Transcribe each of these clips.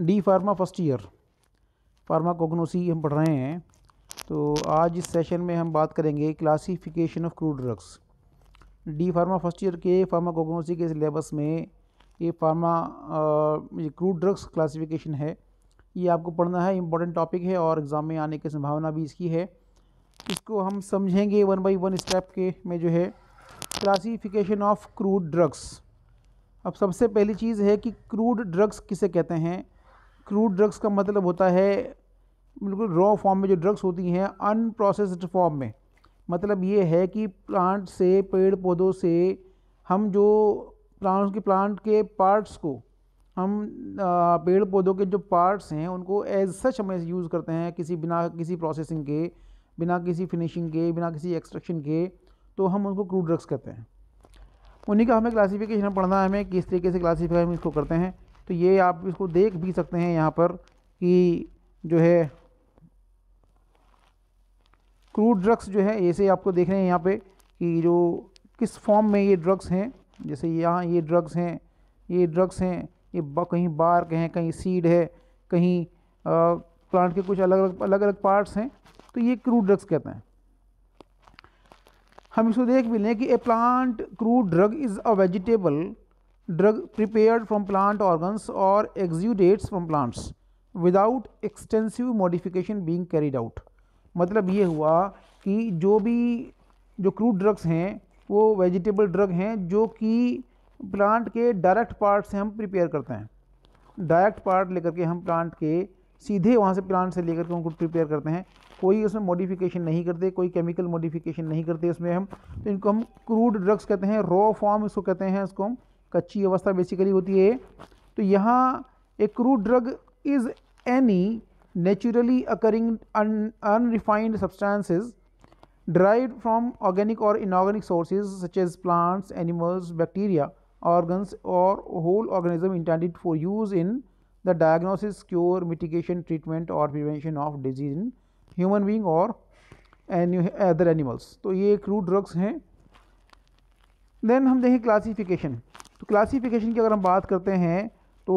D pharma first year pharmacognosy हम पढ़ रहे हैं तो आज इस सेशन में हम बात करेंगे classification of crude drugs D pharma first year के फार्माकोग्नोसी के सिलेबस में ये फार्मा क्रूड ड्रग्स क्लासिफिकेशन है ये आपको पढ़ना है इम्पोर्टेंट टॉपिक है और एग्ज़ाम में आने की संभावना भी इसकी है इसको हम समझेंगे वन बाई वन स्टेप के में जो है क्लासिफिकेशन ऑफ क्रूड ड्रग्स अब सबसे पहली चीज़ है कि क्रूड ड्रग्स किसे कहते हैं क्रूड ड्रग्स का मतलब होता है बिल्कुल रॉ फॉर्म में जो ड्रग्स होती हैं अनप्रोसेस्ड फॉर्म में मतलब ये है कि प्लांट से पेड़ पौधों से हम जो प्लांट के प्लांट के पार्ट्स को हम पेड़ पौधों के जो पार्ट्स हैं उनको एज सच हम यूज़ करते हैं किसी बिना किसी प्रोसेसिंग के बिना किसी फिनिशिंग के बिना किसी एक्सट्रक्शन के तो हम उनको क्रूड ड्रग्स कहते हैं उन्हीं का हमें क्लासिफिकेशन पढ़ना है हमें किस तरीके से क्लासीफाई हम इसको करते हैं तो ये आप इसको देख भी सकते हैं यहाँ पर कि जो है क्रूड ड्रग्स जो है ऐसे आपको देख रहे हैं यहाँ पे कि जो किस फॉर्म में ये ड्रग्स हैं जैसे यहाँ ये ड्रग्स हैं ये ड्रग्स हैं ये बा, कहीं बार्क हैं कहीं सीड है कहीं आ, प्लांट के कुछ अलग अलग अलग अलग पार्ट्स हैं तो ये क्रूड ड्रग्स कहते हैं हम इसको देख भी लें कि a plant crude drug is a vegetable drug prepare from plant organs और exudates from plants without extensive modification being carried out मतलब ये हुआ कि जो भी जो क्रूड ड्रग्स हैं वो वेजिटेबल ड्रग हैं जो कि प्लांट के डायरेक्ट पार्ट से हम प्रिपेयर करते हैं डायरेक्ट पार्ट लेकर के हम प्लांट के सीधे वहाँ से प्लांट से लेकर के उनको प्रिपेयर करते हैं कोई उसमें मॉडिफिकेशन नहीं करते कोई केमिकल मॉडिफिकेशन नहीं करते उसमें हम तो इनको हम क्रूड ड्रग्स कहते हैं रॉ फॉर्म इसको कहते हैं इसको हम कच्ची अवस्था बेसिकली होती है तो यहाँ a crude drug is any naturally occurring unrefined substances drive from organic और inorganic sources such as plants animals bacteria organ और whole organism intended for use in the diagnosis cure mitigation treatment और prevention of disease in human being और other animals तो ये crude drugs हैं then हम देखें classification तो classification की अगर हम बात करते हैं तो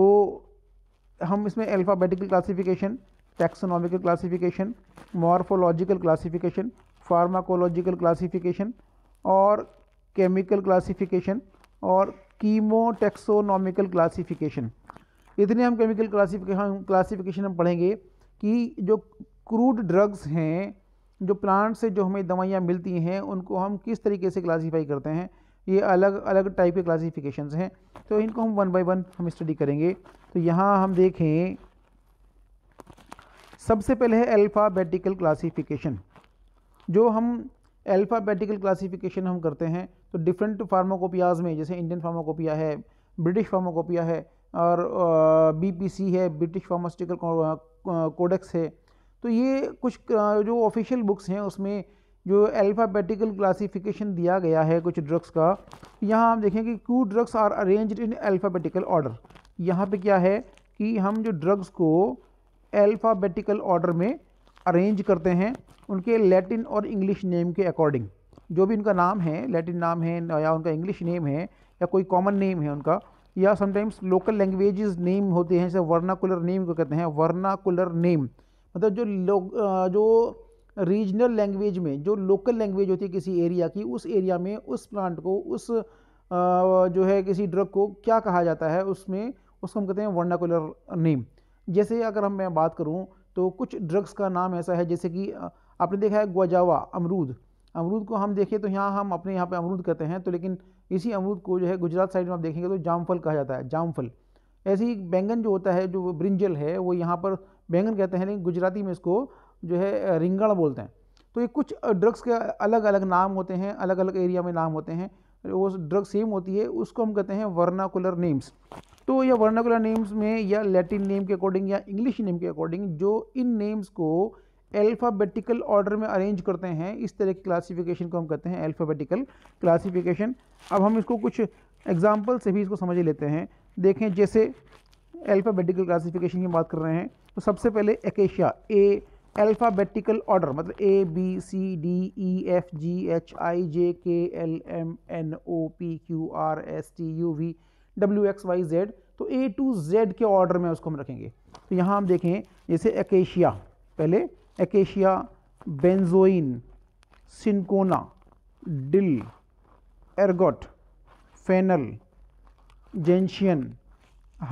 हम इसमें alphabetical classification taxonomical classification morphological classification pharmacological classification और केमिकल क्लासिफिकेशन और कीमो टैक्सोनॉमिकल क्लासिफिकेशन इतने हम केमिकल क्लासिफिकेशन क्लासिफिकेशन हम पढ़ेंगे कि जो क्रूड ड्रग्स हैं जो प्लांट से जो हमें दवाइयाँ मिलती हैं उनको हम किस तरीके से क्लासीफाई करते हैं ये अलग अलग टाइप के क्लासिफिकेशन हैं तो इनको हम वन बाई वन हम स्टडी करेंगे तो यहाँ हम देखें सबसे पहले है अल्फ़ाबेटिकल क्लासिफिकेशन जो हम अल्फ़ाबेटिकल क्लासिफिकेशन हम करते हैं तो डिफरेंट फार्माकोपियाज़ में जैसे इंडियन फार्माकोपिया है ब्रिटिश फार्माकोपिया है और बीपीसी है ब्रिटिश फार्मास्टिकल कोडेक्स है तो ये कुछ जो ऑफिशियल बुक्स हैं उसमें जो अल्फ़ाबेटिकल क्लासिफिकेशन दिया गया है कुछ ड्रग्स का यहाँ हम देखें कि क्यू drugs are arranged in alphabetical order यहाँ पे क्या है कि हम जो ड्रग्स को अल्फ़ाबेटिकल ऑर्डर में अरेंज करते हैं उनके लैटिन और इंग्लिश नेम के अकॉर्डिंग जो भी उनका नाम है लैटिन नाम है या उनका इंग्लिश नेम है या कोई कॉमन नेम है उनका या समटाइम्स लोकल लैंग्वेज नेम होते हैं जैसे वर्नाकुलर नेम को कहते हैं वर्नाकुलर नेम मतलब जो लोग जो रीजनल लैंग्वेज में जो लोकल लैंग्वेज होती है किसी एरिया की उस एरिया में उस प्लांट को उस जो है किसी ड्रग को क्या कहा जाता है उसमें उसको हम कहते हैं वर्नाकुलर नेम जैसे अगर हम मैं बात करूं तो कुछ ड्रग्स का नाम ऐसा है जैसे कि आपने देखा है ग्वाजावा अमरूद अमरूद को हम देखें तो यहाँ हम अपने यहाँ पे अमरूद कहते हैं तो लेकिन इसी अमरूद को जो है गुजरात साइड में आप देखेंगे तो जामफल कहा जाता है जामफल ऐसे ही बैंगन जो होता है जो ब्रिंजल है वो यहाँ पर बैंगन कहते हैं लेकिन गुजराती में इसको जो है रिंगड़ बोलते हैं तो ये कुछ ड्रग्स के अलग अलग नाम होते हैं अलग अलग एरिया में नाम होते हैं वो ड्रग सेम होती है उसको हम कहते हैं वर्नाकुलर नेम्स तो ये वर्नाकुलर नेम्स में या लैटिन नेम के अकॉर्डिंग या इंग्लिश नेम के अकॉर्डिंग जो इन नेम्स को एल्फ़ाबेटिकल ऑर्डर में अरेंज करते हैं इस तरह की क्लासिफिकेशन को हम कहते हैं एल्फ़ाबेटिकल क्लासिफिकेशन अब हम इसको कुछ एग्जाम्पल से भी इसको समझ लेते हैं देखें जैसे एल्फ़ाबेटिकल क्लासिफिकेशन की बात कर रहे हैं तो सबसे पहले एकेशिया ए अल्फ़ाबेटिकल ऑर्डर मतलब A B C D E F G H I J K L M N O P Q R S T U V W X Y Z तो ए टू जेड के order में उसको हम रखेंगे तो यहाँ हम देखें जैसे एकेशिया पहले acacia benzoin cinchona dill ergot fennel gentian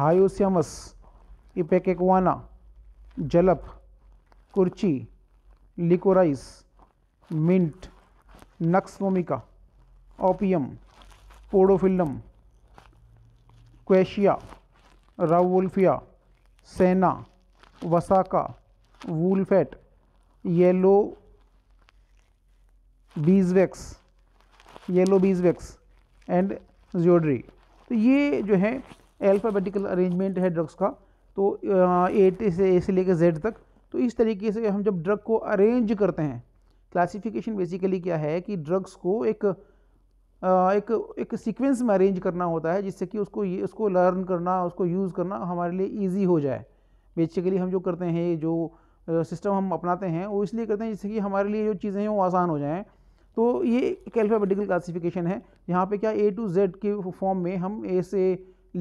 hyoscyamus ipecacuanha jalap kurchi liquorice mint nux vomica opium podophyllum quassia rauwolfia senna vasaka wool fat yellow beeswax yellow beeswax and zedoary तो ये जो है एल्फ़ाबेटिकल अरेंजमेंट है ड्रग्स का तो ए से ए से लेकर जेड तक तो इस तरीके से हम जब ड्रग को अरेंज करते हैं क्लासिफिकेशन बेसिकली क्या है कि ड्रग्स को एक एक एक सीक्वेंस में अरेंज करना होता है जिससे कि उसको ये उसको लर्न करना उसको यूज़ करना हमारे लिए ईजी हो जाए बेसिकली हम जो करते हैं जो सिस्टम हम अपनाते हैं वो इसलिए करते हैं जिससे कि हमारे लिए जो चीज़ें हैं वो आसान हो जाएँ तो ये एक अल्फ़ाबेटिकल क्लासीफिकेशन है यहाँ पर क्या ए टू जेड के फॉर्म में हम ए से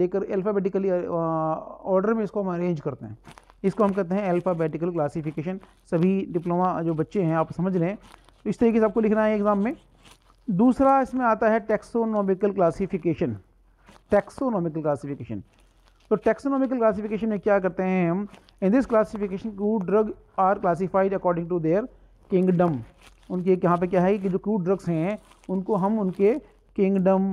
लेकर अल्फ़ाबेटिकली ऑर्डर में इसको हम अरेंज करते हैं इसको हम कहते हैं अल्फ़ाबेटिकल क्लासिफिकेशन सभी डिप्लोमा जो बच्चे हैं आप समझ लें तो इस तरीके से आपको लिखना है एग्ज़ाम में दूसरा इसमें आता है टेक्सोनोमिकल क्लासिफिकेशन टेक्सोनोमिकल क्लासिफिकेशन तो टेक्सोनॉमिकल क्लासिफिकेशन में क्या करते हैं हम in this classification crude drug are classified according to their kingdom उनके यहाँ पर क्या है कि जो क्रूड ड्रग्स हैं उनको हम उनके किंगडम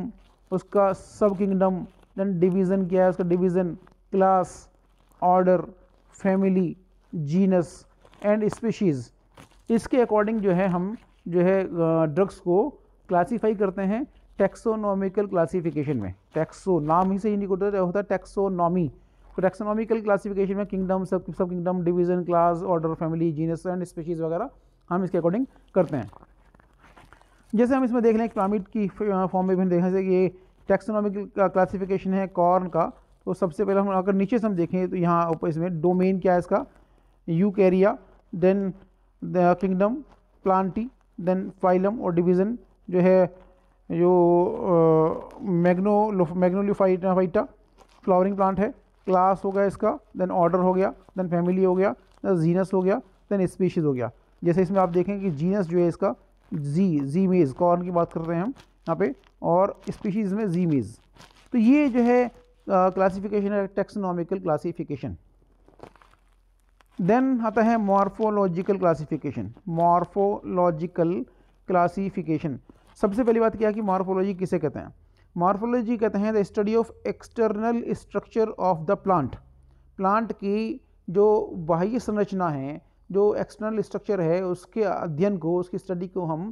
उसका सब किंगडम देन डिवीज़न क्या है उसका division class order family genus and species इसके अकॉर्डिंग जो है हम जो है ड्रग्स को क्लासीफाई करते हैं टेक्सोनॉमिकल क्लासिफिकेशन में टैक्सो नाम ही से ही होता है टैक्सोनॉमी तो टैक्सोनॉमिकल क्लासिफिकेशन में kingdom sub subkingdom division class order family genus and species वगैरह हम इसके अकॉर्डिंग करते हैं जैसे हम इसमें देख लें पिरामिड की फॉर्म में भी देखें जैसे कि ये टैक्सोनॉमिकल क्लासिफिकेशन है कॉर्न का तो सबसे पहले हम अगर नीचे से हम देखें तो यहाँ ऊपर इसमें डोमेन क्या है इसका eukarya then kingdom plantae then phylum और डिवीज़न जो है जो मैग्नो मैग्नोलिफाइटा फ्लावरिंग प्लांट है क्लास हो गया इसका देन ऑर्डर हो गया देन फैमिली हो गया देन जीनस हो गया देन स्पीशीज़ हो गया जैसे इसमें आप देखें कि जीनस जो है इसका जी जी मेज़ कॉर्न की बात कर रहे हैं हम यहाँ पे और स्पीशीज़ में जी मेज़ तो ये जो है क्लासिफिकेशन टेक्सोनॉमिकल क्लासिफिकेशन देन आता है मॉर्फोलॉजिकल क्लासिफिकेशन मॉर्फोलॉजिकल क्लासिफिकेशन सबसे पहली बात क्या कि मॉर्फोलॉजी किसे कहते हैं मॉर्फोलॉजी कहते हैं the study of external structure of the plant plant की जो बाह्य संरचना है जो एक्सटर्नल स्ट्रक्चर है उसके अध्ययन को उसकी स्टडी को हम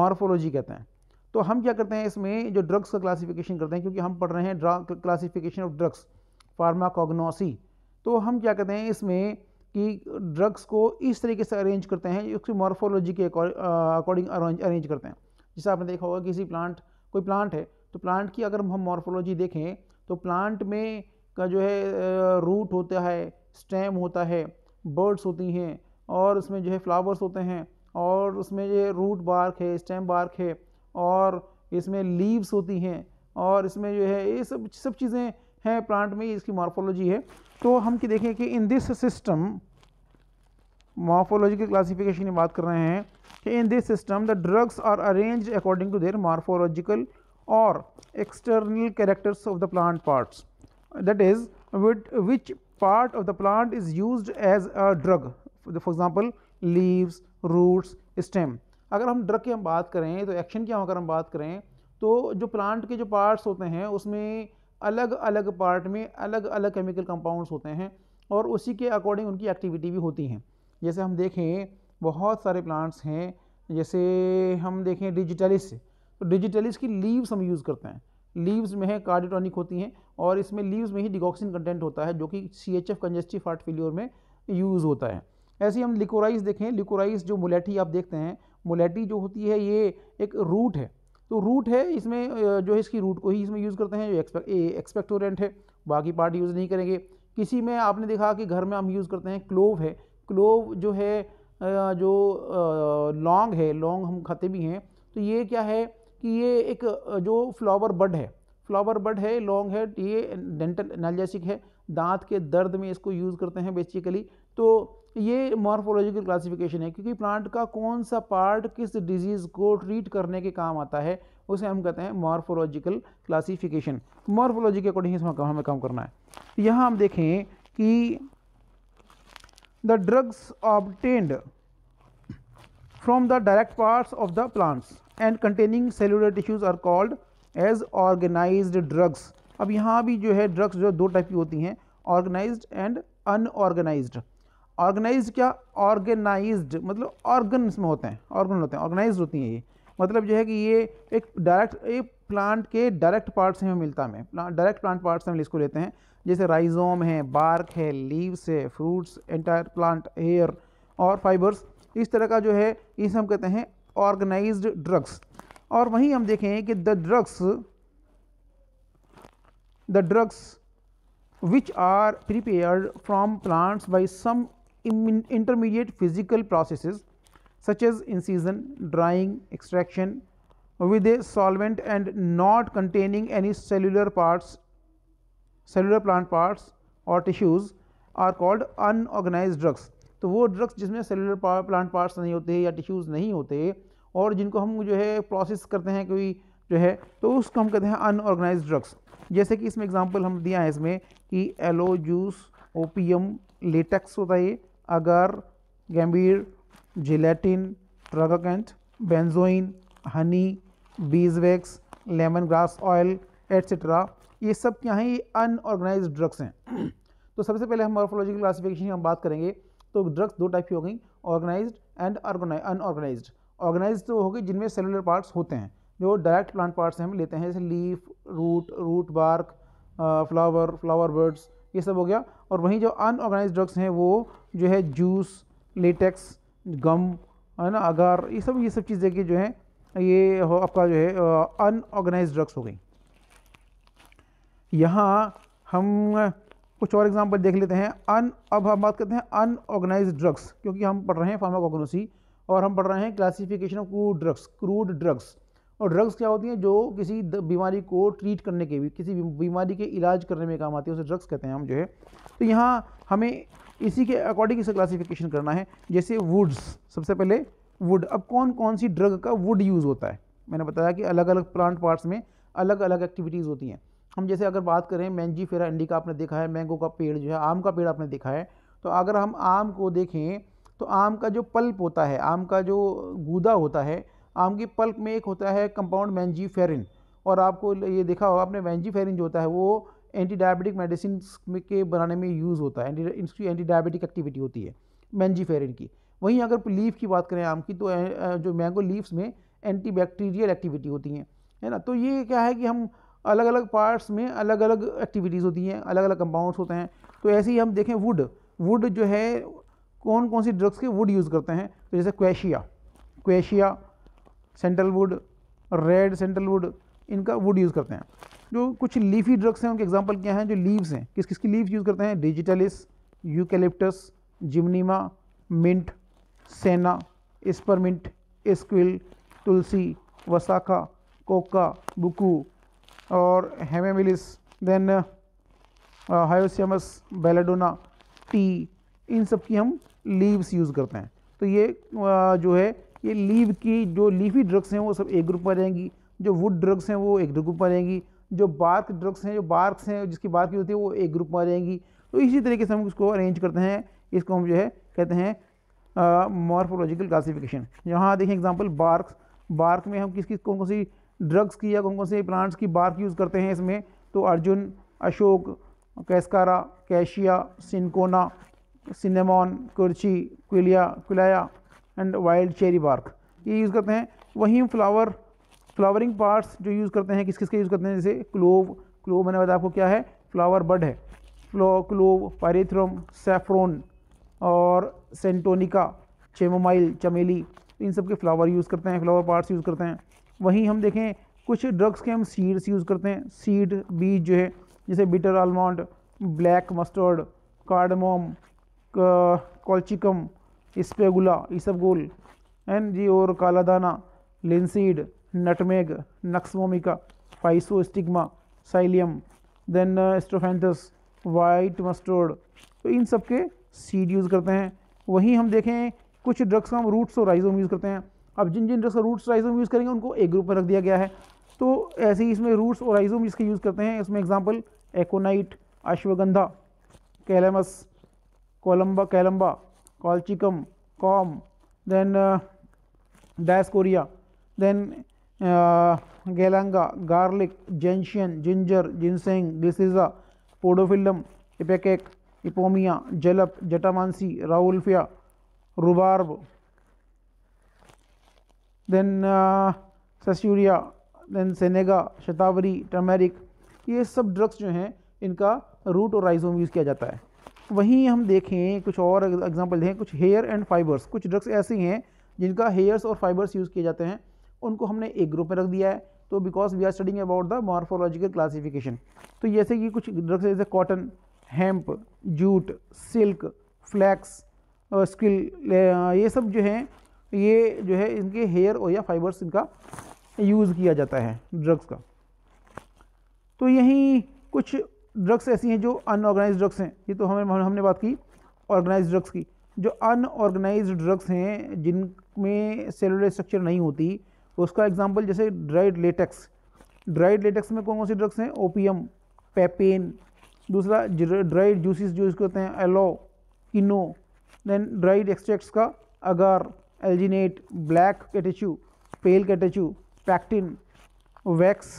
मॉर्फोलॉजी कहते हैं तो हम क्या करते हैं इसमें जो ड्रग्स का क्लासिफिकेशन करते हैं क्योंकि हम पढ़ रहे हैं क्लासिफिकेशन ऑफ ड्रग्स फार्माकोग्नोसी तो हम क्या करते हैं इसमें कि ड्रग्स को इस तरीके से अरेंज करते हैं उसकी मॉर्फोलॉजी के अकॉर्डिंग अरेंज करते हैं जैसे आपने देखा होगा किसी प्लांट कोई प्लांट है तो प्लांट की अगर हम मॉर्फोलॉजी देखें तो प्लांट में का जो है रूट होता है स्टेम होता है बर्ड्स होती हैं और उसमें जो है फ्लावर्स होते हैं और उसमें जो है रूट बार्क है स्टेम बार्क है और इसमें लीव्स होती हैं और इसमें जो है ये सब सब चीज़ें हैं प्लांट में इसकी मॉर्फोलॉजी है तो हम कि देखें कि इन दिस सिस्टम के क्लासिफिकेशन की बात कर रहे हैं कि in this system the drugs are arrange according to their morphological और external characters of the plant parts that is with which part of the plant is used as a drug for example leaves roots stem अगर हम drug की हम बात करें तो action की अगर हम बात करें तो जो प्लांट के जो पार्ट्स होते हैं उसमें अलग अलग पार्ट में अलग अलग केमिकल कंपाउंड्स होते हैं और उसी के अकॉर्डिंग उनकी एक्टिविटी भी होती हैं जैसे हम देखें बहुत सारे प्लांट्स हैं जैसे हम देखें डिजिटलिस तो डिजिटलिस की लीव्स हम यूज़ करते हैं लीव्स में है कार्डिटोनिक होती हैं और इसमें लीव्स में ही डिगॉक्सिन कंटेंट होता है जो कि C H F congestive heart failure में यूज़ होता है ऐसे हम लिकोराइज देखें लिकोराइज जो मुलेठी आप देखते हैं मोलेटी जो होती है ये एक रूट है तो रूट है इसमें जो है इसकी रूट को ही इसमें यूज़ करते हैं जो एक्सपेक्टोरेंट है बाकी पार्ट यूज़ नहीं करेंगे किसी में आपने देखा कि घर में हम यूज़ करते हैं क्लोव है क्लोव जो है जो लॉन्ग है लॉन्ग हम खाते भी हैं तो ये क्या है कि ये एक जो फ्लावर बड है फ्लावर बड है लॉन्ग है ये डेंटल एनालजेसिक है दांत के दर्द में इसको यूज़ करते हैं बेसिकली तो ये मॉर्फोलॉजिकल क्लासिफिकेशन है क्योंकि प्लांट का कौन सा पार्ट किस डिजीज़ को ट्रीट करने के काम आता है उसे हम कहते हैं मॉर्फोलॉजिकल क्लासिफिकेशन मॉर्फोलॉजी के अकॉर्डिंग इसमें हमें काम करना है तो यहाँ हम देखें कि the drugs obtained from the direct parts of the plants and containing cellular tissues are called as organize drugs अब यहाँ भी जो है ड्रग्स जो दो टाइप की होती हैं ऑर्गेनाइज एंड अनऑर्गेनाइज्ड ऑर्गेनाइज क्या ऑर्गेनाइज मतलब ऑर्गन में होते हैं ऑर्गन होते हैं ऑर्गेनाइज होती हैं ये मतलब जो है कि ये एक डायरेक्ट एक प्लांट के डायरेक्ट पार्ट्स हमें मिलता है प्लांट डायरेक्ट प्लांट पार्ट्स हम इसको लेते हैं जैसे राइजोम है बार्क है लीव्स है फ्रूट्स एंटायर प्लांट हेयर और फाइबर्स इस तरह का जो है इसे हम कहते हैं ऑर्गेनाइज ड्रग्स और वहीं हम देखें कि the drugs the drugs which are prepared from plants by some intermediate physical processes such as incision, drying, extraction with a solvent and not containing any cellular parts, cellular plant parts और tissues are called unorganize drugs तो वो drugs जिसमें cellular पा, plant parts नहीं होते या tissues नहीं होते और जिनको हम जो है प्रोसेस करते हैं कोई जो है तो उसको हम कहते हैं अनऑर्गेनाइज ड्रग्स जैसे कि इसमें एग्जांपल हम दिया है इसमें कि एलो जूस एम लेटेक्स होता है अगर gambier gelatin tragacanth benzoin honey beeswax lemon grass oil etcetera ये सब क्या हैं ये अनऑर्गेनाइज ड्रग्स हैं तो सबसे पहले हम मॉर्फोलॉजिकल क्लासिफिकेशन की हम बात करेंगे तो ड्रग्स दो टाइप की हो गई ऑर्गेनाइज एंड अनऑर्गेनाइज ऑर्गेनाइज तो हो गई जिनमें सेलुलर पार्ट्स होते हैं जो डायरेक्ट प्लांट पार्ट्स हम लेते हैं जैसे leaf root root bark flower flower buds ये सब हो गया और वहीं जो अनऑर्गेनाइज ड्रग्स हैं वो जो है जूस लेटेक्स गम है ना अगर ये सब ये सब चीज़ें की जो है ये हो आपका जो है अनऑर्गेनाइज ड्रग्स हो गई यहाँ हम कुछ और एग्जांपल देख लेते हैं अन अब हम बात करते हैं अनऑर्गेनाइज ड्रग्स क्योंकि हम पढ़ रहे हैं फार्माकोग्नोसी और हम पढ़ रहे हैं classification of crude drugs crude drugs और ड्रग्स क्या होती हैं जो किसी बीमारी को ट्रीट करने के भी किसी बीमारी के इलाज करने में काम आती है उसे ड्रग्स कहते हैं हम जो है तो यहाँ हमें इसी के अकॉर्डिंग इसे क्लासिफिकेशन करना है जैसे वुड्स सबसे पहले वुड अब कौन कौन सी ड्रग का वुड यूज़ होता है मैंने बताया कि अलग अलग प्लांट पार्ट्स में अलग अलग एक्टिविटीज़ होती हैं हम जैसे अगर बात करें मैंजी फेरा इंडी का आपने देखा है मैंगो का पेड़ जो है आम का पेड़ आपने देखा है तो अगर हम आम को देखें तो आम का जो पल्प होता है आम का जो गूदा होता है आम की पल्प में एक होता है कंपाउंड मैंजीफेरिन और आपको ये देखा होगा आपने मैंजीफेरिन जो होता है वो एंटी डायबिटिक मेडिसिन के बनाने में यूज़ होता है एंटी इसकी एंटी डायबिटिक एक्टिविटी होती है मैंजीफेरिन की वहीं अगर लीफ की बात करें आम की तो जो मैंगो लीव्स में एंटी बैक्टीरियल एक्टिविटी होती हैं है ना तो ये क्या है कि हम अलग अलग पार्ट्स में अलग अलग एक्टिविटीज़ होती हैं अलग अलग कंपाउंड्स होते हैं तो ऐसे ही हम देखें वुड वुड जो है कौन कौन सी ड्रग्स के वुड यूज़ करते हैं तो जैसे quassia quassia sandal wood red sandal wood इनका वुड यूज़ करते हैं जो कुछ लीफी ड्रग्स हैं उनके एग्जाम्पल क्या हैं जो लीव्स हैं किस किस की लीव्स यूज़ करते हैं डिजिटलिस यूकेलिप्टस जिमनीमा मिंट सेना इस्परमिंट स्क्विल तुलसी वसाखा कोका बुकू और hamamelis then hyoscyamus belladonna tea इन सब की हम लीव्स यूज़ करते हैं तो ये जो है ये लीव की जो लीफी ड्रग्स हैं वो सब एक ग्रुप में रहेंगी जो वुड ड्रग्स हैं वो एक ग्रुप में रहेंगी जो बार्क ड्रग्स हैं जो बार्क्स हैं जिसकी बार्क होती है वो एक ग्रुप में रहेंगी तो इसी तरीके से हम इसको अरेंज करते हैं इसको हम जो है कहते हैं मॉर्फोलॉजिकल क्लासीफिकेशन यहाँ देखें एग्जाम्पल बार्क बार्क में हम किस किस कौन कौन सी ड्रग्स की या कौन कौन से प्लांट्स की बार्क यूज़ करते हैं इसमें तो arjun ashok cascara cassia cinchona cinnamon kurchi quillaia quillaja and wild cherry bark ये यूज़ करते हैं वहीं फ्लावर फ्लावरिंग पार्ट्स जो यूज़ करते हैं किस किस के यूज़ करते हैं जैसे क्लोव क्लोव मैंने बताया आपको क्या है फ्लावर बड है फ्लो क्लोव पायरेथ्रम सेफ्रोन और सेंटोनिका चेमोमाइल चमेली इन सब के फ्लावर यूज़ करते हैं फ्लावर पार्ट्स यूज़ करते हैं वहीं हम देखें कुछ ड्रग्स के हम सीड्स यूज़ करते हैं सीड बीज जो है जैसे bitter almond black mustard cardamom colchicum ispaghula गोल एन जी और kaladana linseed nutmeg nux vomica physostigma psyllium then strophanthus white mustard तो इन सब के सीड यूज़ करते हैं वहीं हम देखें कुछ ड्रग्स का हम रूट्स और राइजोम यूज़ करते हैं अब जिन जिन ड्रग्स का रूट्स राइजोम यूज़ करेंगे उनको एक ग्रुप में रख दिया गया है तो ऐसे ही इसमें रूट्स और राइजोम इसके यूज़ करते हैं इसमें example aconite ashwagandha calamus columba calumba Colchicum, Com, then uh, Diascoria, then uh, Galanga, garlic, gentian, ginger, ginseng, glyciza, podophyllum, ipecac, ipomia, jalap, jatamansi, raulfia, rhubarb, then uh, saussurea then senega shatavari turmeric ये सब drugs जो हैं इनका root और rhizome use किया जाता है वहीं हम देखें कुछ और एग्जाम्पल देखें कुछ हेयर एंड फाइबर्स कुछ ड्रग्स ऐसी हैं जिनका हेयर्स और फाइबर्स यूज़ किए जाते हैं उनको हमने एक ग्रुप में रख दिया है तो because we are studying about the morphological classification तो जैसे कि कुछ ड्रग्स जैसे cotton hemp jute silk flax skill ये सब जो हैं ये जो है इनके हेयर और या फाइबर्स इनका यूज़ किया जाता है ड्रग्स का तो यहीं कुछ ड्रग्स ऐसी हैं जो अनऑर्गेनाइज ड्रग्स हैं ये तो हमें हमने बात की ऑर्गेनाइज ड्रग्स की जो अनऑर्गेनाइज ड्रग्स हैं जिनमें सेलुलर स्ट्रक्चर नहीं होती उसका एग्जाम्पल जैसे ड्राइड लेटेक्स ड्राइड लेटेक्स में कौन कौन सी ड्रग्स हैं ओपीएम पेपेन दूसरा ड्राइड जूसेस जो इसको होते हैं एलो इनो देन ड्राइड एक्सट्रैक्ट्स का agar alginate black catechu pale catechu pectin wax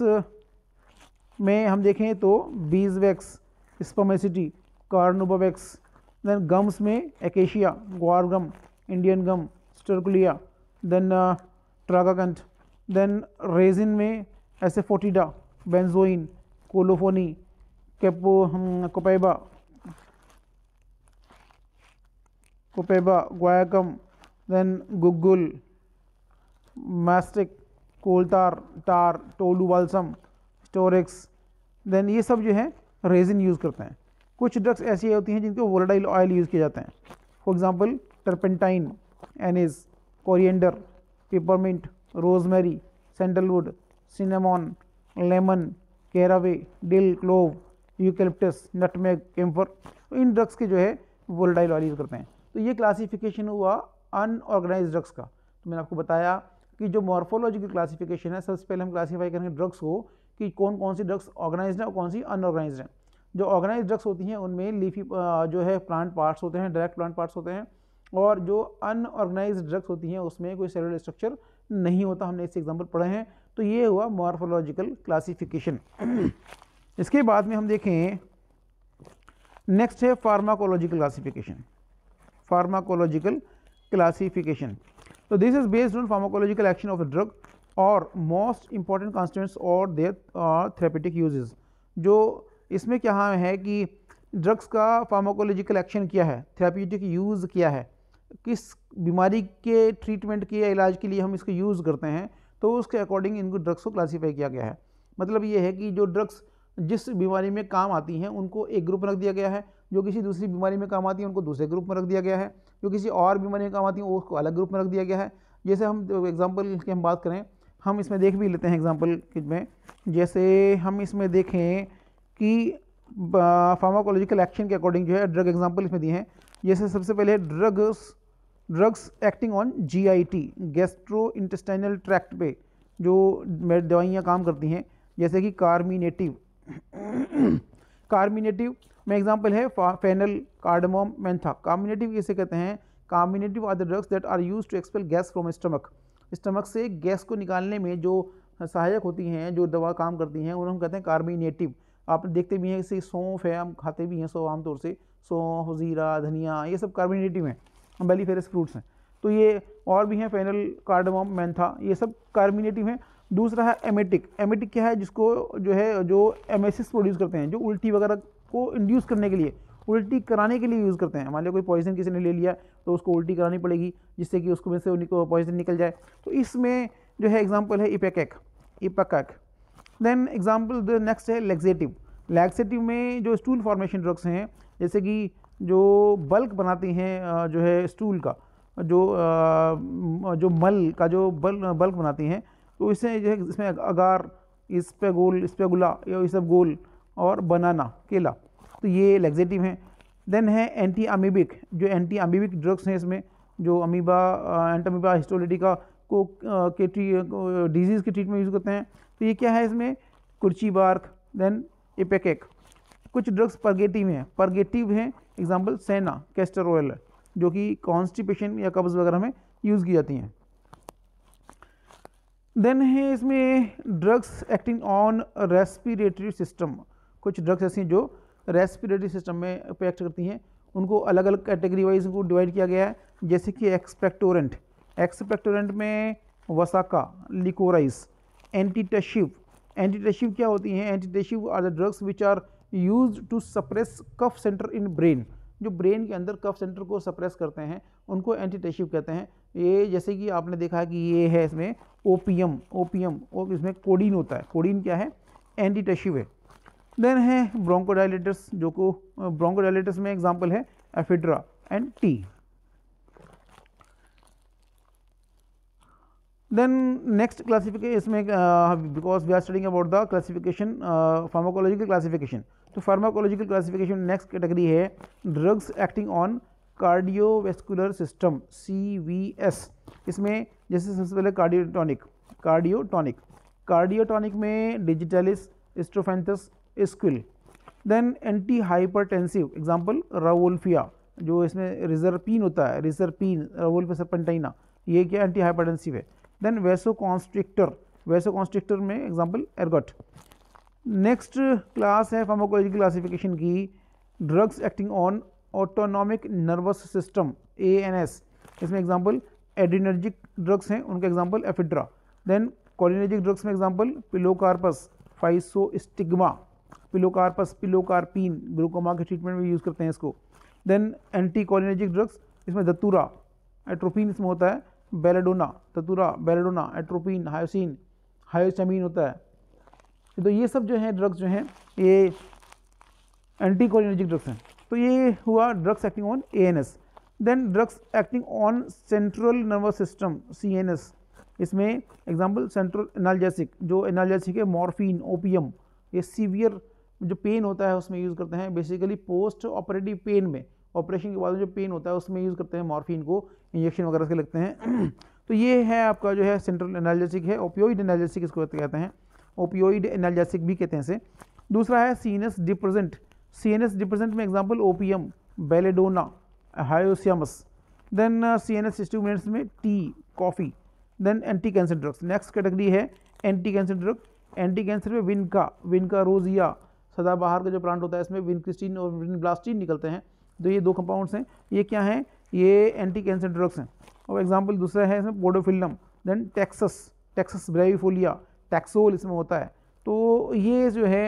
में हम देखें तो beeswax spermaceti carnauba wax then gums में acacia guar gum Indian gum sterculia then tragacanth then resin में ऐसे फोटिडा बेंजोइन कोलोफोनी कैपो copaiba copaiba guaiacum then guggul mastic coal tar tar tolu balsam storax then ये सब जो है resin use करते हैं कुछ ड्रग्स ऐसी होती हैं जिनको वोलाडाइल ऑयल यूज़ किए जाते हैं for example turpentine anise coriander peppermint rosemary sandalwood cinnamon lemon caraway dill clove eucalyptus nutmeg camphor इन ड्रग्स के जो है वोलाडाइल ऑयल यूज़ करते हैं तो ये क्लासिफिकेशन हुआ अनऑर्गेनाइज ड्रग्स का तो मैंने आपको बताया कि जो मॉर्फोलॉजिकल क्लासिफिकेशन है सबसे पहले हम क्लासीफाई करेंगे ड्रग्स को कि कौन कौन सी ड्रग्स ऑर्गेनाइज हैं और कौन सी अनऑर्गेनाइज हैं जो ऑर्गेनाइज ड्रग्स होती हैं उनमें लीफी जो है प्लांट पार्ट्स होते हैं डायरेक्ट प्लांट पार्ट्स होते हैं और जो अनऑर्गेनाइज ड्रग्स होती हैं उसमें कोई सेलुलर स्ट्रक्चर नहीं होता हमने इससे एग्जाम्पल पढ़े हैं तो ये हुआ मॉर्फोलॉजिकल क्लासीफिकेशन इसके बाद में हम देखें नेक्स्ट है फार्माकोलॉजिकल क्लासीफिकेशन फार्माकोलॉजिकल क्लासीफिकेशन तो this is based on pharmacological action of a drug और मोस्ट इम्पॉर्टेंट कॉन्स्टेंट्स और देर थेरेपेटिक यूजेस जो इसमें क्या है कि ड्रग्स का फार्माकोलॉजिकल एक्शन किया है थेरापीटिक यूज़ किया है किस बीमारी के ट्रीटमेंट के या इलाज के लिए हम इसको यूज़ करते हैं तो उसके अकॉर्डिंग इनको ड्रग्स को क्लासीफाई किया गया है मतलब ये है कि जो ड्रग्स जिस बीमारी में काम आती हैं उनको एक ग्रुप में रख दिया गया है जो किसी दूसरी बीमारी में काम आती है उनको दूसरे ग्रुप में रख दिया गया है जो किसी और बीमारी में काम आती है उसको अलग ग्रुप में रख दिया गया है जैसे हम एग्जाम्पल की हम बात करें हम इसमें देख भी लेते हैं एग्जाम्पल में जैसे हम इसमें देखें कि फार्माकोलॉजिकल एक्शन के अकॉर्डिंग जो है ड्रग एग्जाम्पल इसमें दिए हैं जैसे सबसे पहले drugs drugs acting on GIT gastrointestinal tract पे जो दवाइयाँ काम करती हैं जैसे कि कार्मिनेटिव कार्मिनेटिव में एग्जाम्पल है फेनल कार्डमोम मैंथा कार्मिनेटिव कैसे कहते हैं carminative are the drugs that are use to expel gas from stomach stomach से गैस को निकालने में जो सहायक होती हैं जो दवा काम करती हैं उन्हें हम कहते हैं कार्बिनेटिव आप देखते भी हैं जैसे सौंफ है हम खाते भी हैं सौ आमतौर से सौंफ ज़ीरा धनिया ये सब कार्बिनेटिव हैं बेलीफेरस फ्रूट्स हैं तो ये और भी हैं फेनल कार्डमम मैंथा ये सब कार्बिनेटिव हैं दूसरा है एमेटिक एमेटिक क्या है जिसको जो है जो एमेसिस प्रोड्यूस करते हैं जो उल्टी वगैरह को इंड्यूस करने के लिए उल्टी कराने के लिए यूज़ करते हैं मान लो कोई पॉइजन किसी ने ले लिया तो उसको उल्टी करानी पड़ेगी जिससे कि उसको में से उनको पॉइजन निकल जाए तो इसमें जो है एग्जाम्पल है ipecac ipecac then example the next है लेग्जेटिव लैक्सेटिव में जो स्टूल फॉर्मेशन ड्रग्स हैं जैसे कि जो बल्क बनाती हैं जो है स्टूल का जो जो मल का जो बल बल्क बनाती हैं तो इससे जो है इसमें अगार स्पेगोल स्पेगुला या गोल और बनाना केला तो ये लैक्सेटिव हैं देन है एंटी अमीबिक जो एंटी अमीबिक ड्रग्स हैं इसमें जो अमीबा एंटमीबा हिस्टोलिटिका को uh, के ट्री डिजीज़ uh, के ट्रीटमेंट यूज़ करते हैं तो ये क्या है इसमें कुर्ची बार्क देन इपेकेक कुछ ड्रग्स परगेटिव हैं परगेटिव हैं एग्जाम्पल सेना कैस्टर ऑयल जो कि कॉन्स्टिपेशन या कब्ज़ वगैरह में यूज़ की जाती हैं देन है इसमें drugs acting on respiratory system कुछ ड्रग्स ऐसी हैं जो रेस्पिरेटरी सिस्टम में इफेक्ट करती हैं उनको अलग अलग कैटेगरी वाइज उनको डिवाइड किया गया है जैसे कि एक्सपेक्टोरेंट एक्सपेक्टोरेंट में वसाका लिकोराइस एंटीटेशिव एंटीटेशिव क्या होती हैं antitussive are the drugs which are use to suppress cough centre in brain जो ब्रेन के अंदर कफ सेंटर को सप्रेस करते हैं उनको एंटीटेशिव कहते हैं ये जैसे कि आपने देखा कि ये है इसमें ओपीएम ओपीएम और इसमें कोडीन होता है कोडीन क्या है एंटीटेशिव है देन है ब्रोंकोडाइलेटर्स जो को ब्रोंकोडाइलेटर्स में एग्जाम्पल है ephedra and tea then next classification इसमें because we are studying about the classification pharmacological classification तो फार्माकोलॉजिकल क्लासिफिकेशन नेक्स्ट कैटेगरी है drugs acting on cardiovascular system C V S इसमें जैसे सबसे पहले कार्डियोटॉनिक कार्डियोटॉनिक कार्डियोटॉनिक में digitalis strophanthus squill then antihypertensive example rauwolfia जो इसमें रिजरपिन होता है रिजरपीन रवोल्फ सरपेंटाइना ये क्या एंटी हाइपरटेंसिव है then vasoconstrictor vasoconstrictor में एग्जाम्पल एरगट नेक्स्ट क्लास है फार्माकोलॉजी क्लासिफिकेशन की drugs acting on autonomic nervous system A N S इसमें एग्जाम्पल एडिनर्जिक ड्रग्स हैं उनका example Ephedra then cholinergic drugs में example Pilocarpus Physostigma Pilocarpus pilocarpine glaucoma के treatment में use करते हैं इसको देन एंटी कॉलिनेजिक ड्रग्स इसमें दतूरा एट्रोपिन इसमें होता है belladonna datura belladonna atropine hyoscine hyoscyamine होता है तो ये सब जो है ड्रग्स जो हैं ये एंटी कॉलिनेजिक ड्रग्स हैं तो ये हुआ drugs acting on A N S then drugs acting on central nervous system C N S इसमें एग्जाम्पल सेंट्रल एनालजेसिक जो एनालजेसिक है मॉर्फिन ओपीएम ये सीवियर जो पेन होता है उसमें यूज़ करते हैं बेसिकली पोस्ट ऑपरेटिव पेन में ऑपरेशन के बाद जो पेन होता है उसमें यूज़ करते हैं मॉर्फिन को इंजेक्शन वगैरह के लगते हैं तो ये है आपका जो है सेंट्रल एनालजेसिक है ओपियोइड एनालजेसिक इसको कहते हैं ओपियोइड एनालजेसिक भी कहते हैं इसे दूसरा है C N S depressant C N S depressant में example opium belladonna Hyoscyamus then C N S stimulants में tea coffee then anti cancer drugs next category है anti cancer drug anti cancer में विनका विनका रोजिया सदाबहार का जो plant होता है इसमें विनक्रिस्टीन और विनब्लास्टीन निकलते हैं तो ये दो कंपाउंड्स हैं ये क्या हैं ये एंटी कैंसर ड्रग्स हैं और एग्जाम्पल दूसरा है इसमें Podophyllum then Taxus Taxus brevifolia taxol इसमें होता है तो ये जो है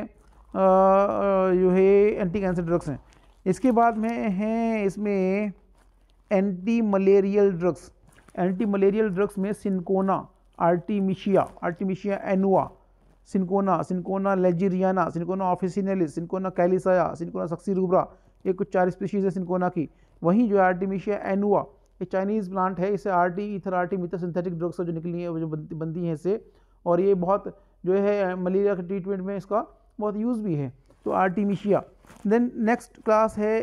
जो है एंटी कैंसर ड्रग्स हैं इसके बाद में हैं इसमें anti malarial drugs anti malarial drugs में Cinchona Artemisia Artemisia annua Cinchona Cinchona ledgeriana Cinchona officinalis Cinchona calisaya Cinchona succirubra ये कुछ चार स्पीशीज़ है सिंकोना की वहीं जो आर्टिमिशिया एनुआ ये चाइनीज़ प्लांट है इसे arteether R T synthetic drugs जो निकली है जो बनती हैं इससे और ये बहुत जो है मलेरिया के ट्रीटमेंट में इसका बहुत यूज़ भी है तो आर्टिमिशिया देन नेक्स्ट क्लास है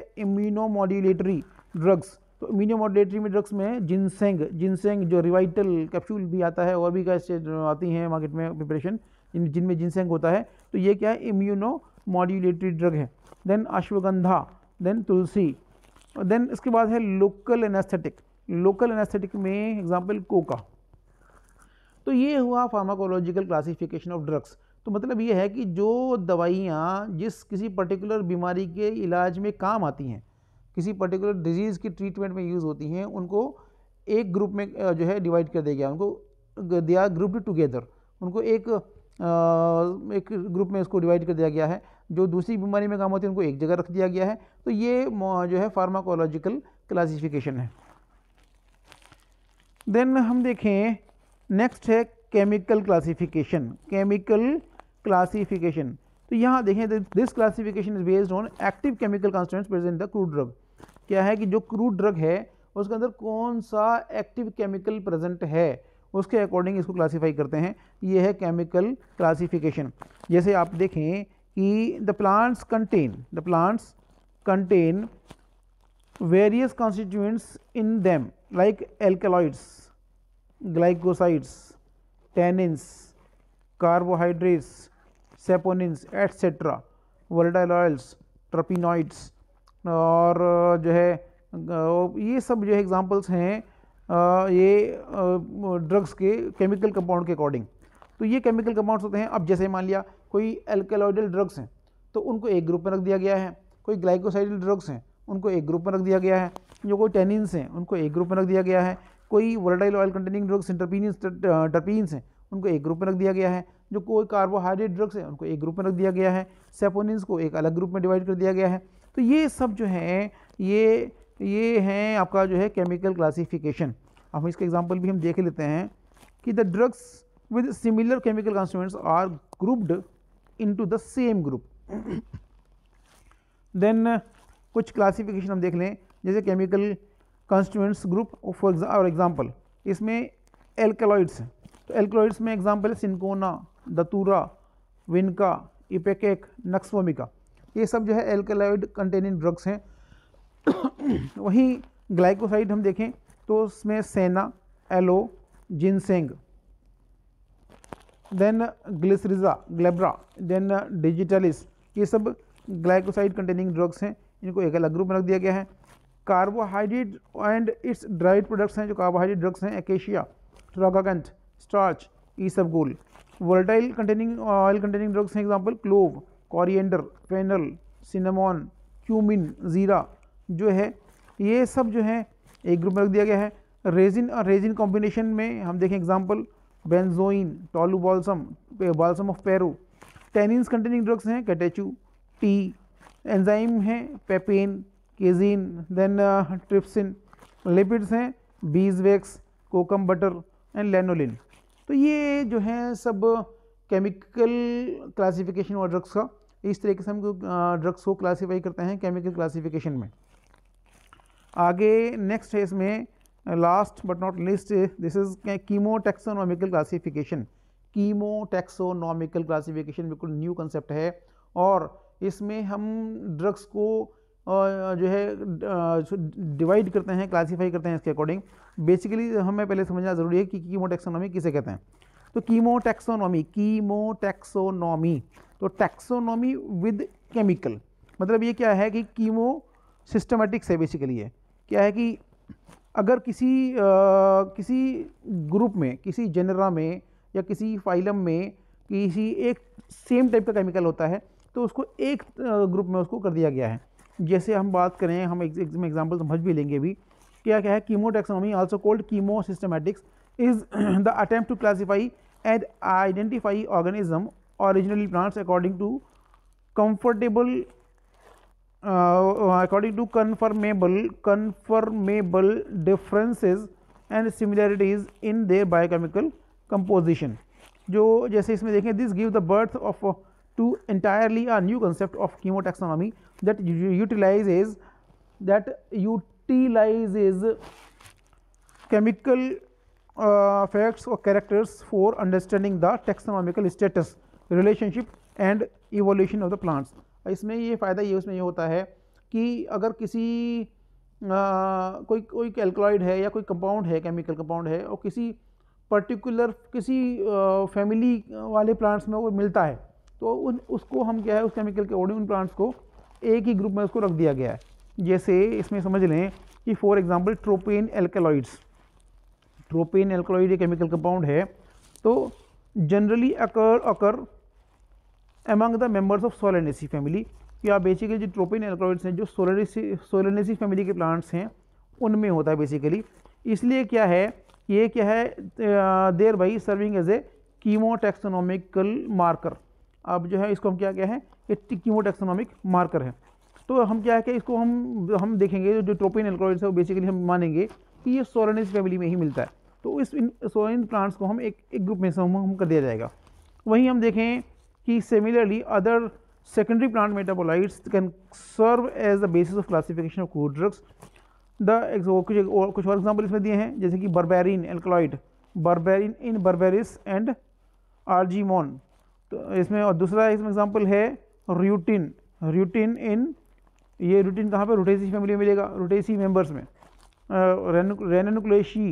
मॉड्यूलेटरी ड्रग्स तो मॉड्यूलेटरी में ड्रग्स में जिनसेंग जिनसेंग जो रिवाइटल कैप्सूल भी आता है और भी कैसे आती हैं मार्केट में प्रिपरेशन जिन जिनमें जिनसेंग होता है तो ये क्या है इम्यूनो मॉड्यूलेटरी ड्रग है then ashwagandha then tulsi then इसके बाद है लोकल एनेस्थेटिक लोकल एनेस्थेटिक में एग्जाम्पल कोका तो ये हुआ फार्माकोलॉजिकल क्लासिफिकेशन ऑफ ड्रग्स तो मतलब ये है कि जो दवाइयाँ जिस किसी पर्टिकुलर बीमारी के इलाज में काम आती हैं किसी पर्टिकुलर डिजीज़ की ट्रीटमेंट में यूज़ होती हैं उनको एक ग्रुप में जो है डिवाइड कर दिया गया उनको दिया ग्रुप टुगेदर उनको एक एक ग्रुप में इसको डिवाइड कर दिया गया है जो दूसरी बीमारी में काम होती है उनको एक जगह रख दिया गया है तो ये जो है फार्माकोलॉजिकल क्लासिफिकेशन है देन हम देखें नेक्स्ट है केमिकल क्लासिफिकेशन केमिकल क्लासिफिकेशन तो यहाँ देखें this classification is based on active chemical constituents present the crude drug क्या है कि जो क्रूड ड्रग है उसके अंदर कौन सा एक्टिव केमिकल प्रेजेंट है उसके अकॉर्डिंग इसको क्लासीफाई करते हैं ये है केमिकल क्लासीफिकेशन जैसे आप देखें कि the plants contain the plants contain various constituents in them like alkaloids glycosides tannins carbohydrates saponins etcetera volatile oils terpenoids और जो है ये सब जो है एग्जाम्पल्स हैं ये ड्रग्स के केमिकल कंपाउंड के अकॉर्डिंग तो ये केमिकल कंपाउंड्स होते हैं अब जैसे मान लिया कोई एल्केलॉइडल ड्रग्स हैं तो उनको एक ग्रुप में रख दिया गया है कोई ग्लाइकोसाइडल ड्रग्स हैं उनको एक ग्रुप में रख दिया गया है जो कोई टेनिन्स हैं उनको एक ग्रुप में रख दिया गया है कोई volatile oil containing drugs terpenes terpenes हैं उनको एक ग्रुप में रख दिया गया है जो कोई कार्बोहाइड्रेट ड्रग्स हैं उनको एक ग्रुप में रख दिया गया है सेपोनिन्स को एक अलग ग्रुप में डिवाइड कर दिया गया है तो ये सब जो हैं ये तो ये हैं आपका जो है केमिकल क्लासिफिकेशन अब इसके एग्जाम्पल भी हम देख लेते हैं कि the drugs with similar chemical constituents are grouped into the same group then कुछ क्लासिफिकेशन हम देख लें जैसे chemical constituents group for example इसमें एल्कलॉइड्स हैं तो एल्कलॉइड्स में एग्जाम्पल है सिंकोना दतूरा विनका इपेकेक नक्सवोमिका ये सब जो है एल्कलॉइड कंटेनिंग ड्रग्स हैं वहीं ग्लाइकोसाइड हम देखें तो उसमें senna aloe ginseng then Glycyrrhiza glabra then digitalis ये सब ग्लाइकोसाइड कंटेनिंग ड्रग्स हैं इनको एक अलग ग्रुप में रख दिया गया है carbohydrate and its dried products हैं जो कार्बोहाइड्रेट ड्रग्स हैं एकेशिया ट्रोगागंथ स्टार्च गोल volatile containing oil containing drugs हैं example clove coriander fennel cinnamon cumin ज़ीरा जो है ये सब जो है एक ग्रुप में रख दिया गया है रेजिन और रेजिन कॉम्बिनेशन में हम देखें example benzoin tolu balsam balsam of Peru tannins containing drugs हैं कैटेचू टी एंजाइम हैं papain casein then trypsin lipids हैं beeswax kokum butter and lanolin तो ये जो है सब केमिकल क्लासिफिकेशन और ड्रग्स का इस तरीके से हम ड्रग्स को क्लासीफाई करते हैं केमिकल क्लासिफिकेशन में आगे नेक्स्ट है इसमें last but not least this is chemo taxonomical classification chemo taxonomical classification बिल्कुल न्यू कंसेप्ट है और इसमें हम ड्रग्स को जो है डिवाइड करते हैं क्लासीफाई करते हैं इसके अकॉर्डिंग बेसिकली हमें पहले समझना ज़रूरी है कि कीमो टेक्सोनॉमी किसे कहते हैं तो कीमो टैक्सोनॉमी कीमो टेक्सोनॉमी तो टेक्सोनॉमी विद केमिकल मतलब ये क्या है कि कीमो सिस्टमेटिक्स है बेसिकली है क्या है कि अगर किसी आ, किसी ग्रुप में किसी जनरा में या किसी फाइलम में किसी एक सेम टाइप का केमिकल होता है तो उसको एक ग्रुप में उसको कर दिया गया है जैसे हम बात करें हम एक एग्जाम्पल समझ भी लेंगे भी क्या क्या है chemotaxonomy also called chemosystematics is the attempt to classify and identify organisms originally plants according to comfortable Uh, uh, according to confirmable, confirmable differences and similarities in their biochemical composition. So, जैसे इसमें देखें this give the birth of to entirely entirely a new concept of chemotaxonomy that utilizes that utilizes chemical uh, facts or characters for understanding the taxonomical status, relationship and evolution of the plants. इसमें ये फ़ायदा ये उसमें ये होता है कि अगर किसी आ, कोई कोई कैलकुलाइड है या कोई कंपाउंड है केमिकल कंपाउंड है और किसी पर्टिकुलर किसी आ, फैमिली वाले प्लांट्स में वो मिलता है तो उन उसको हम क्या है उस केमिकल के ऑर्डिंग उन प्लांट्स को एक ही ग्रुप में उसको रख दिया गया है जैसे इसमें समझ लें कि for example tropane alkaloids tropane एक केमिकल कंपाउंड है तो generally occur occur among the members of Solanaceae family या बेसिकली जो ट्रोपिन एल्कोइड्स हैं जो सोलेनेसी सोलेनेसी फैमिली के प्लांट्स हैं उनमें होता है बेसिकली इसलिए क्या है ये क्या है thereby serving as a chemotaxonomical marker अब जो है इसको हम क्या क्या है ये कीमोटेक्सोनॉमिक मार्कर है तो हम क्या है कि इसको हम हम देखेंगे जो ट्रोपिन एल्कोइड्स है वो बेसिकली हम मानेंगे कि ये सोलनेसी फैमिली में ही मिलता है तो इस इन सोलन प्लांट्स को हम एक एक ग्रुप में से हम, हम कर दिया जाएगा वहीं हम देखें कि similarly other secondary plant metabolites can serve as the basis of classification of crude drugs the कुछ और कुछ और एग्जाम्पल इसमें दिए हैं जैसे कि berberine alkaloid berberine in Berberis and Argemone तो इसमें और दूसरा इसमें एग्जाम्पल है रूटीन रूटीन इन ये रूटिन कहाँ पर रोटेसी फैमिली में मिलेगा रोटेसी मेम्बर्स में Ranunculaceae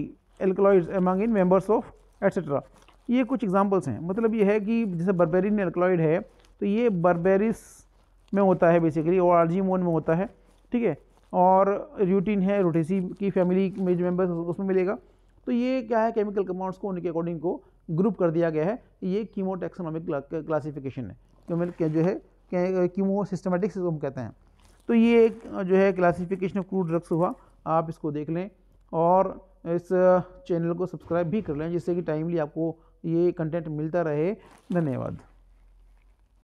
alkaloids among in members of etcetera ये कुछ एग्जांपल्स हैं मतलब ये है कि जैसे बर्बेरिन एल्कलॉइड है तो ये बर्बेरिस में होता है बेसिकली और आर्जीमोन में होता है ठीक है और रूटीन है रोटेसी की फैमिली में जो मेम्बर्स उसमें मिलेगा तो ये क्या है केमिकल कंपाउंड्स को उनके अकॉर्डिंग को ग्रुप कर दिया गया है ये कीमो टेक्सोनॉमिक क्लासीफिकेशन है जो है कीमो सिस्टमेटिक हम कहते हैं तो ये एक जो है क्लासिफिकेशन ऑफ क्रूड ड्रग्स हुआ आप इसको देख लें और इस चैनल को सब्सक्राइब भी कर लें जिससे कि टाइमली आपको ये कंटेंट मिलता रहे धन्यवाद